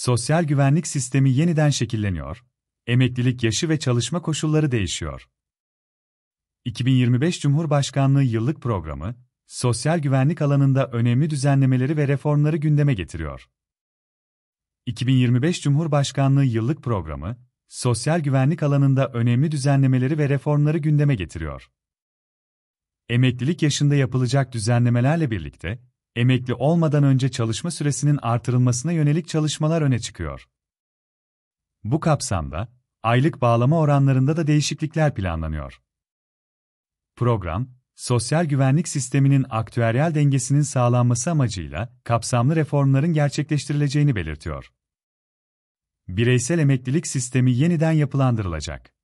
Sosyal güvenlik sistemi yeniden şekilleniyor, emeklilik yaşı ve çalışma koşulları değişiyor. 2025 Cumhurbaşkanlığı Yıllık Programı, sosyal güvenlik alanında önemli düzenlemeleri ve reformları gündeme getiriyor. 2025 Cumhurbaşkanlığı Yıllık Programı, sosyal güvenlik alanında önemli düzenlemeleri ve reformları gündeme getiriyor. Emeklilik yaşında yapılacak düzenlemelerle birlikte, emekli olmadan önce çalışma süresinin artırılmasına yönelik çalışmalar öne çıkıyor. Bu kapsamda, aylık bağlama oranlarında da değişiklikler planlanıyor. Program, sosyal güvenlik sisteminin aktüeryal dengesinin sağlanması amacıyla kapsamlı reformların gerçekleştirileceğini belirtiyor. Bireysel emeklilik sistemi yeniden yapılandırılacak.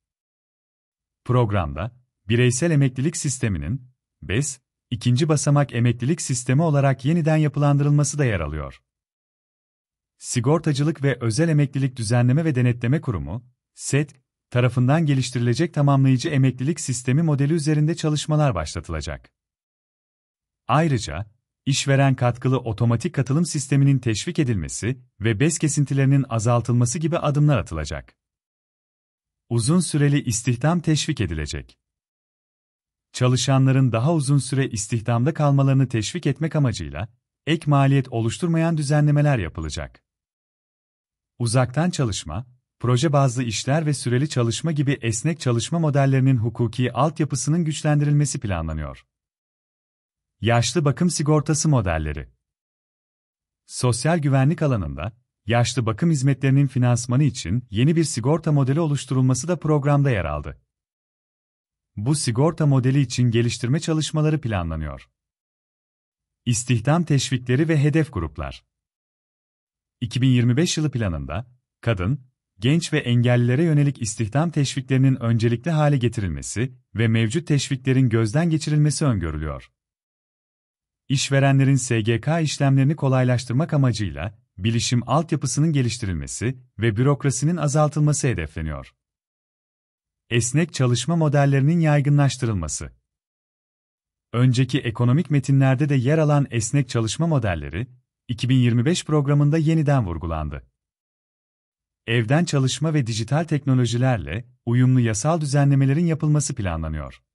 Programda, bireysel emeklilik sisteminin, BES, ikinci basamak emeklilik sistemi olarak yeniden yapılandırılması da yer alıyor. Sigortacılık ve Özel Emeklilik Düzenleme ve Denetleme Kurumu, (SET) tarafından geliştirilecek tamamlayıcı emeklilik sistemi modeli üzerinde çalışmalar başlatılacak. Ayrıca, işveren katkılı otomatik katılım sisteminin teşvik edilmesi ve bez kesintilerinin azaltılması gibi adımlar atılacak. Uzun süreli istihdam teşvik edilecek çalışanların daha uzun süre istihdamda kalmalarını teşvik etmek amacıyla ek maliyet oluşturmayan düzenlemeler yapılacak. Uzaktan çalışma, proje bazlı işler ve süreli çalışma gibi esnek çalışma modellerinin hukuki altyapısının güçlendirilmesi planlanıyor. Yaşlı bakım sigortası modelleri Sosyal güvenlik alanında, yaşlı bakım hizmetlerinin finansmanı için yeni bir sigorta modeli oluşturulması da programda yer aldı. Bu sigorta modeli için geliştirme çalışmaları planlanıyor. İstihdam teşvikleri ve hedef gruplar. 2025 yılı planında kadın, genç ve engellilere yönelik istihdam teşviklerinin öncelikli hale getirilmesi ve mevcut teşviklerin gözden geçirilmesi öngörülüyor. İşverenlerin SGK işlemlerini kolaylaştırmak amacıyla bilişim altyapısının geliştirilmesi ve bürokrasinin azaltılması hedefleniyor. Esnek çalışma modellerinin yaygınlaştırılması. Önceki ekonomik metinlerde de yer alan esnek çalışma modelleri 2025 programında yeniden vurgulandı. Evden çalışma ve dijital teknolojilerle uyumlu yasal düzenlemelerin yapılması planlanıyor.